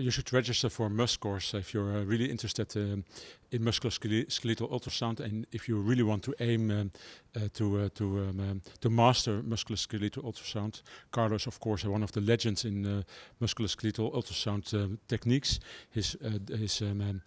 You should register for course if you're uh, really interested um, in musculoskeletal ultrasound and if you really want to aim um, uh, to uh, to um, um to master musculoskeletal ultrasound. Carlos, of course, one of the legends in uh, musculoskeletal ultrasound um, techniques. His uh, his um,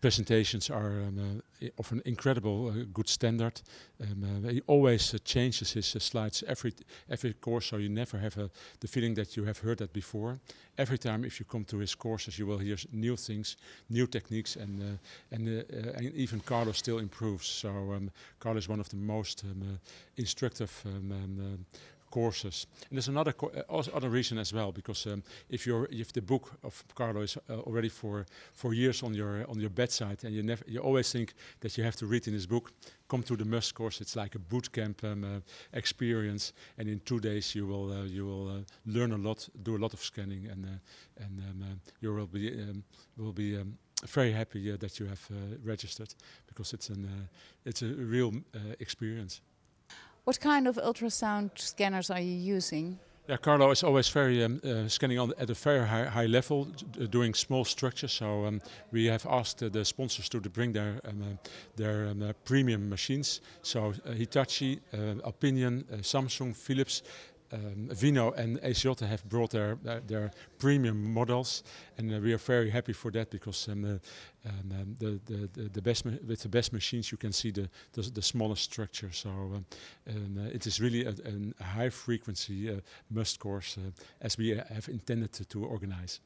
presentations are um, uh, of an incredible uh, good standard. Um, uh, he always changes his slides every every course, so you never have a, the feeling that you have heard that before. Every time, if you come to his courses, you will hear new things, new techniques, and and, and, even Carlos still improves. So um, Carlos is one of the most um, instructive um, um, courses. And there's another co uh, other reason as well because um, if you're if the book of Carlo is uh, already for for years on your on your bedside and you never you always think that you have to read in this book, come to the must course. It's like a boot camp um, uh, experience, and in two days you will uh, you will uh, learn a lot, do a lot of scanning, and uh, and um, you will be um, will be um, very happy that you have registered because it's an it's a real experience. What kind of ultrasound scanners are you using? Yeah, Carlo is always very um, uh, scanning on at a very high, high level, doing small structures. So um, we have asked uh, the sponsors to, to bring their um, uh, their um, uh, premium machines. So uh, Hitachi, uh, Opinion, Samsung, Philips, um, Vino and Asiota have brought their, their, their premium models, and uh, we are very happy for that because um, uh, um, um the, the, the, best with the best machines you can see the the, the smallest structure. So um, and, uh, it is really a, a high frequency uh, must course uh, as we uh, have intended to, to organize.